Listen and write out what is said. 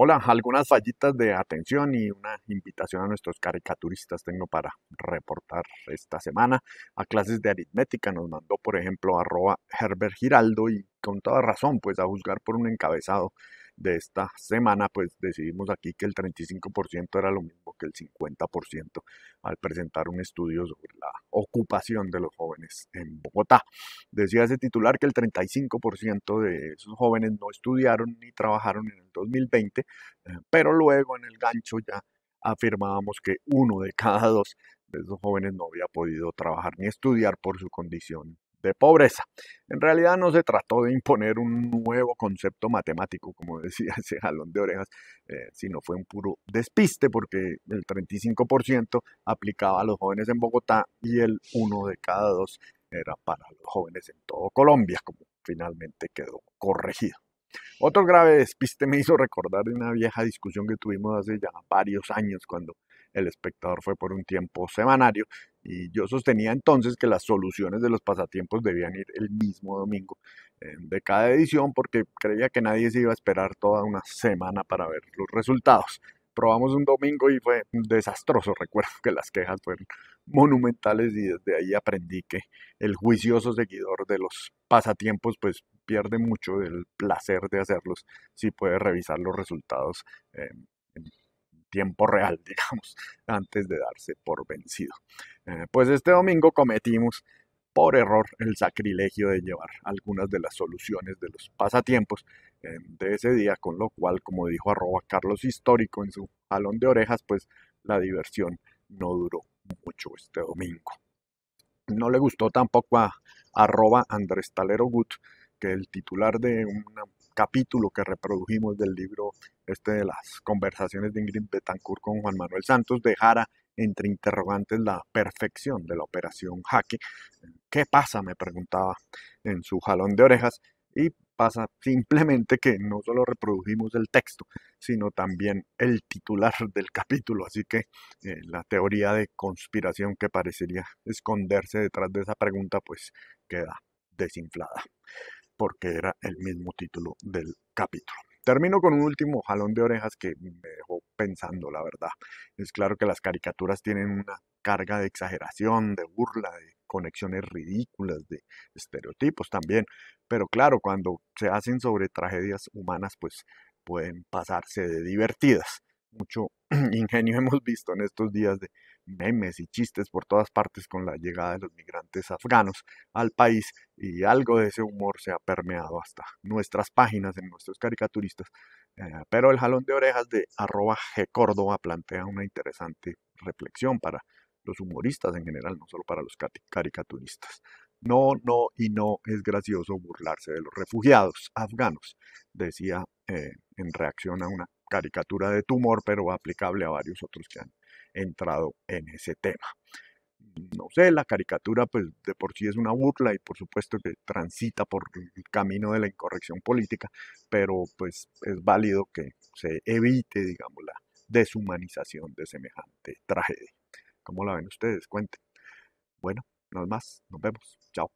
Hola, algunas fallitas de atención y una invitación a nuestros caricaturistas tengo para reportar esta semana a clases de aritmética. Nos mandó, por ejemplo, arroba Herbert Giraldo y con toda razón, pues a juzgar por un encabezado de esta semana, pues decidimos aquí que el 35% era lo mismo que el 50% al presentar un estudio sobre la ocupación de los jóvenes en Bogotá. Decía ese titular que el 35% de esos jóvenes no estudiaron ni trabajaron en el 2020, eh, pero luego en el gancho ya afirmábamos que uno de cada dos de esos jóvenes no había podido trabajar ni estudiar por su condición pobreza. En realidad no se trató de imponer un nuevo concepto matemático, como decía ese jalón de orejas, eh, sino fue un puro despiste porque el 35% aplicaba a los jóvenes en Bogotá y el uno de cada dos era para los jóvenes en todo Colombia, como finalmente quedó corregido. Otro grave despiste me hizo recordar una vieja discusión que tuvimos hace ya varios años cuando el espectador fue por un tiempo semanario y yo sostenía entonces que las soluciones de los pasatiempos debían ir el mismo domingo de cada edición porque creía que nadie se iba a esperar toda una semana para ver los resultados. Probamos un domingo y fue desastroso. Recuerdo que las quejas fueron monumentales y desde ahí aprendí que el juicioso seguidor de los pasatiempos pues pierde mucho del placer de hacerlos si puede revisar los resultados em, en tiempo real, digamos, antes de darse por vencido. Eh, pues este domingo cometimos por error el sacrilegio de llevar algunas de las soluciones de los pasatiempos em, de ese día, con lo cual, como dijo arroba Carlos Histórico en su jalón de orejas, pues la diversión no duró mucho este domingo. No le gustó tampoco a arroba Andrés Talero Gut que el titular de un capítulo que reprodujimos del libro este de las conversaciones de Ingrid Betancourt con Juan Manuel Santos dejara entre interrogantes la perfección de la operación Jaque. ¿Qué pasa? me preguntaba en su jalón de orejas y pasa simplemente que no solo reprodujimos el texto, sino también el titular del capítulo. Así que eh, la teoría de conspiración que parecería esconderse detrás de esa pregunta, pues queda desinflada porque era el mismo título del capítulo. Termino con un último jalón de orejas que me dejó pensando, la verdad. Es claro que las caricaturas tienen una carga de exageración, de burla, de conexiones ridículas, de estereotipos también. Pero claro, cuando se hacen sobre tragedias humanas, pues pueden pasarse de divertidas mucho ingenio hemos visto en estos días de memes y chistes por todas partes con la llegada de los migrantes afganos al país y algo de ese humor se ha permeado hasta nuestras páginas en nuestros caricaturistas. Eh, pero el jalón de orejas de arroba G Córdoba plantea una interesante reflexión para los humoristas en general, no solo para los caricaturistas. No, no y no es gracioso burlarse de los refugiados afganos, decía eh, en reacción a una caricatura de tumor, pero aplicable a varios otros que han entrado en ese tema. No sé, la caricatura pues de por sí es una burla y por supuesto que transita por el camino de la incorrección política, pero pues es válido que se evite, digamos, la deshumanización de semejante tragedia. ¿Cómo la ven ustedes? Cuenten. Bueno, nada más. Nos vemos. Chao.